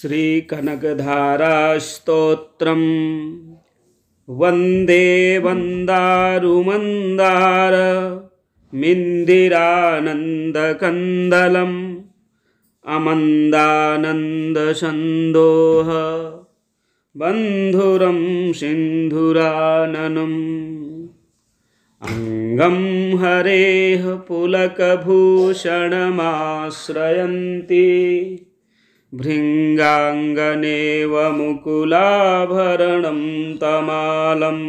श्रीकनकधारास्तोत्रं वन्दे मिन्दिरानन्दकन्दलम् अमन्दानन्दशन्दोह बन्धुरं सिन्धुराननम् अङ्गं हरेः पुलकभूषणमाश्रयन्ति भृङ्गाङ्गनेव मुकुलाभरणं तमालम्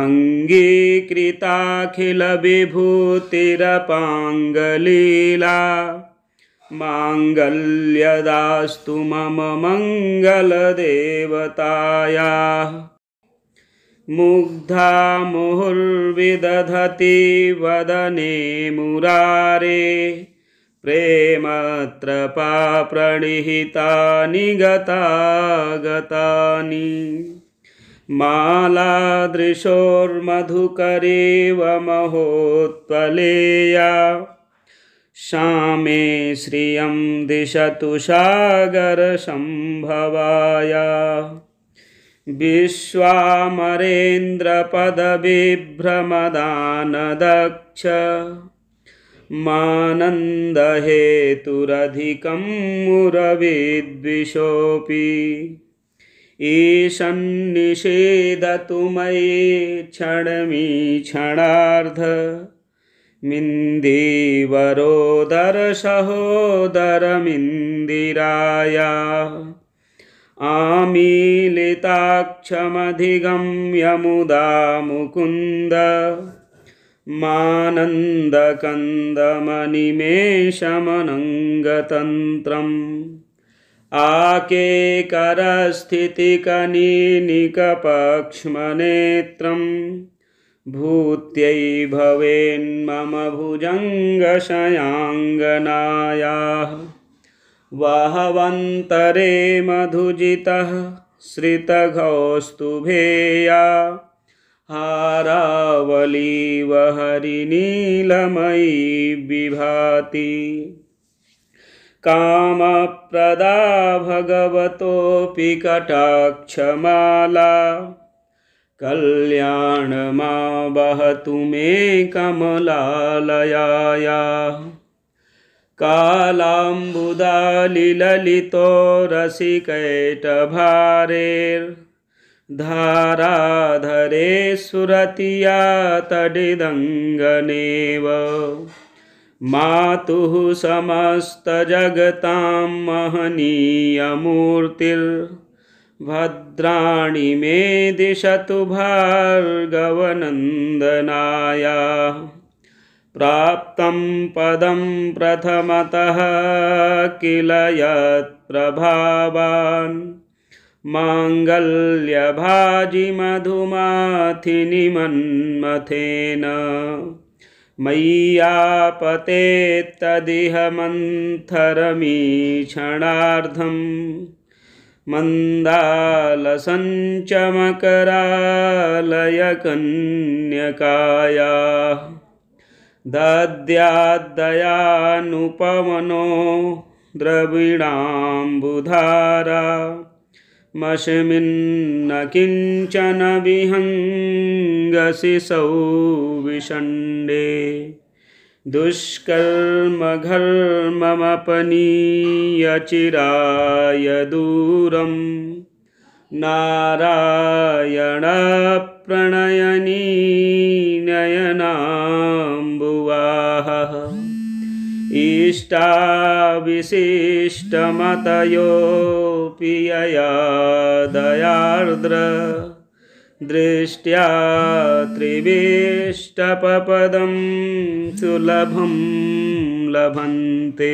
अङ्गीकृताखिलविभूतिरपाङ्गलीला माङ्गल्यदास्तु मम मङ्गलदेवतायाः मुग्धा मुहुर्विदधति वदने मुरारे प्रेमत्रपाप्रणिहितानि गता गतानि मालादृशोर्मधुकरेव महोत्पलेया श्यामे श्रियं दिशतु सागरशम्भवाय विश्वामरेन्द्रपदविभ्रमदानदक्ष मानन्दहेतुरधिकमुरविद्विषोऽपि ईशन्निषेदतु मयि क्षणमी क्षणार्ध आ मीलिताक्षमधिगं यमुदा मुकुन्द मानन्दकन्दमनिमेषमनङ्गतन्त्रम् आकेकरस्थितिकनीनिकपक्ष्मनेत्रम् भूत्यै भवेन्मम भुजङ्गशयाङ्गनायाः वहवन्तरे मधुजितः हारावलीव हरिनीलमयी विभाति कामप्रदा भगवतोऽपि कटाक्षमाला कल्याण मा वहतु मे कमलालयाया कालाम्बुदालिललितो रसिकैटभारेर् धाराधरे सुरतिया तडिदङ्गनेव मातुः समस्तजगतां महनीयमूर्तिर्भद्राणि मे दिशतु भार्गवनन्दनाया। प्राप्तं पदं प्रथमतः किल प्रभावान् माङ्गल्यभाजिमधुमाथिनिमन्मथेन मय्यापतेत्तदिह मन्थरमीक्षणार्धम् मन्दालसञ्चमकरालयकन्यकायाः दद्याद्दयानुपमनो द्रविणाम्बुधारा मशमिन्न किञ्चन विहङ्गसि दुष्कर्म घर्ममपनीयचिराय दूरं नारायणप्रणयनी इष्टा यया दयार्द्र दृष्ट्या त्रिविष्टपपदं सुलभं लभन्ते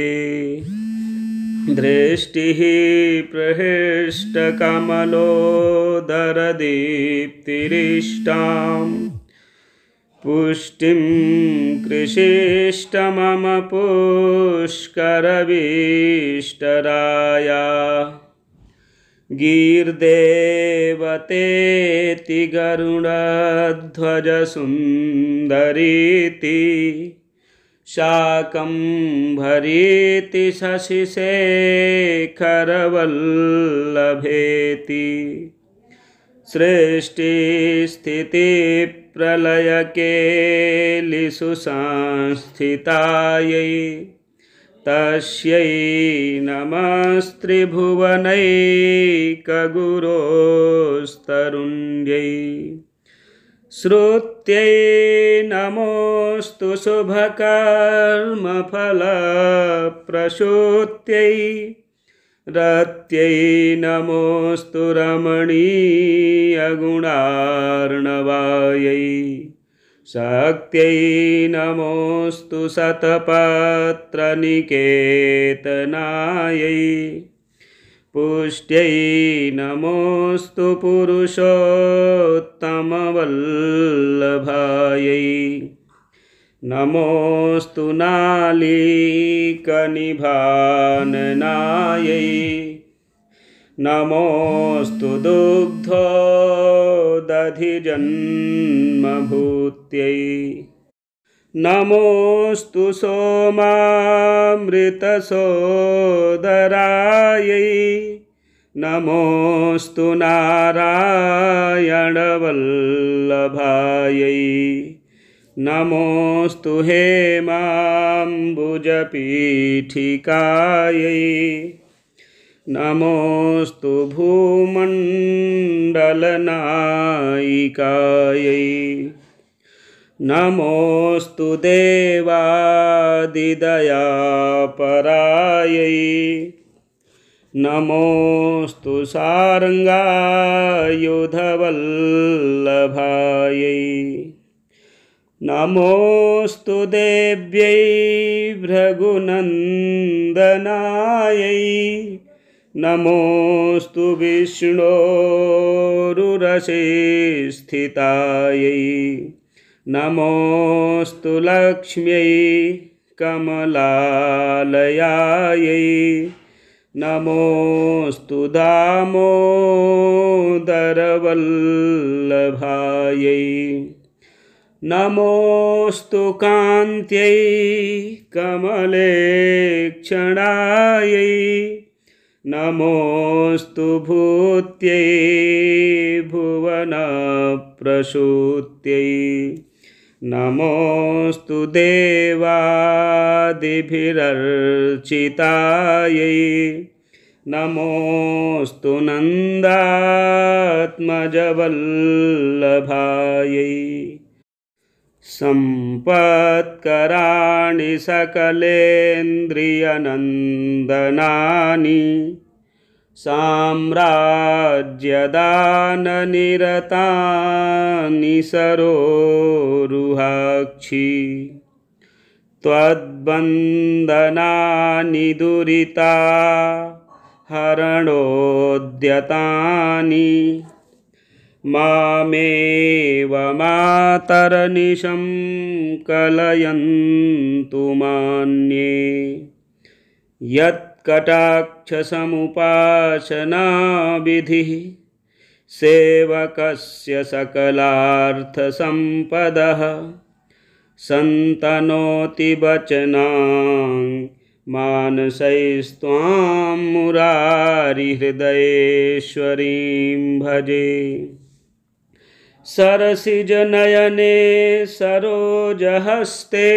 दृष्टिः प्रहृष्टकमलोदरदीप्तिरिष्टाम् पुष्टिं कृषिष्टमममममममममममम मम गीर्देेवतेति गरुड्वजसुन्दरिति शाकं भरीति शशिशेखरवल्लभेति सृष्टि प्रलय केलिसुसंस्थितायै तस्यै नमस्त्रिभुवनैकगुरोस्तरुण्यै श्रुत्यै नमोऽस्तु शुभकर्मफलप्रसूत्यै रत्यै नमोस्तु रमणीयगुणार्णवायै शक्त्यै नमोस्तु शतपात्रनिकेतनायै पुष्ट्यै नमोस्तु पुरुषोत्तमवल्लभायै नमोस्तु नालीकनिभननायै नमोस्तु दुग्धो दधिजन्मभूत्यै नमोस्तु सोमामृतसोदरायै नमोस्तु नारायणवल्लभायै नमोस्तु हेमाम्बुजपीठिकायै नमोस्तु भूमण्डलनायिकायै नमोस्तु देवादिदयापरायै नमोस्तु सारङ्गायुधवल्लभायै नमोस्तु देव्यै भृगुनन्दनायै नमोस्तु विष्णो स्थितायै नमोस्तु लक्ष्म्यै कमलालयायै नमोस्तु दामोदरवल्लभायै नमोस्तु कान्त्यै क्षणायै नमोस्तु भूत्यै भुवनप्रसूत्यै नमोस्तु देवादिभिरर्चितायै नमोस्तु नन्दात्मजवल्लभायै सम्पत्कराणि सकलेन्द्रियनन्दनानि साम्राज्यदाननिरतानि सरोरुहाक्षि त्वद्बन्दनानि दुरिता हरणोद्यतानि मामेव मातरनिशं कलयन्तु मान्ये यत्कटाक्षसमुपासनाविधिः सेवकस्य सकलार्थसम्पदः वचनां मानसैस्त्वां मुरारिहृदयेश्वरीं भजे सरसिजनयने सरोजहस्ते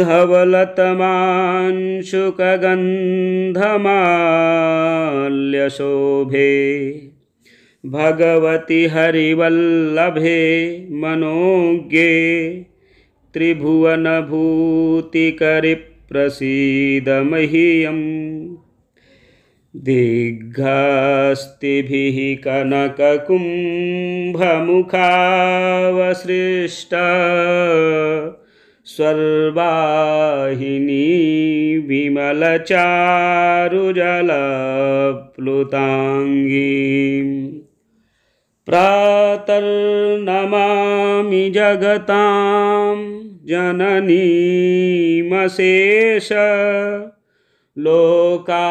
धवलतमांशुकगन्धमाल्यशोभे भगवति हरिवल्लभे मनोज्ञे त्रिभुवनभूतिकरिप्रसीद दीर्घस्तिभिः कनककुम्भमुखावसृष्ट स्वर्वाहिनी विमलचारुजलप्लुताङ्गी प्रातर्नमामि जगतां जननीमशेष लोकाधिनाथगृहिणीमृताब्धिपुत्रीं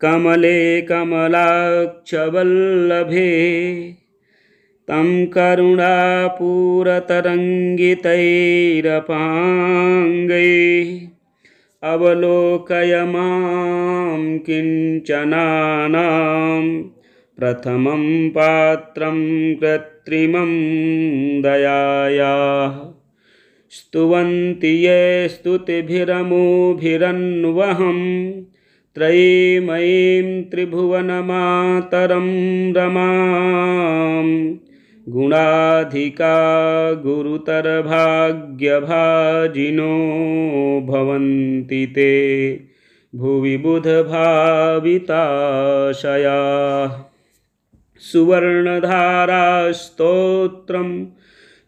कमले कमलाक्षवल्लभे तं करुणा अवलोकय मां किञ्चनानां प्रथमं पात्रं कृत् कृत्रिमं दयायाः स्तुवन्ति ये स्तुतिभिरमोभिरन्वहं त्रयीमयीं त्रिभुवनमातरं रमां गुणाधिका गुरुतरभाग्यभाजिनो भवन्ति ते भुवि बुधभाविताशयाः सुवर्णधारास्तोत्रं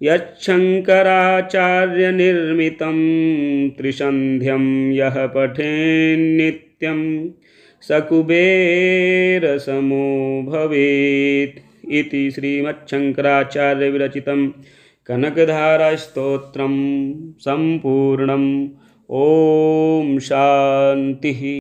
यच्छङ्कराचार्यनिर्मितं त्रिसन्ध्यं यः पठेन्नित्यं सकुबेरसमो भवेत् इति श्रीमच्छङ्कराचार्यविरचितं कनकधारास्तोत्रं सम्पूर्णम् ॐ शान्तिः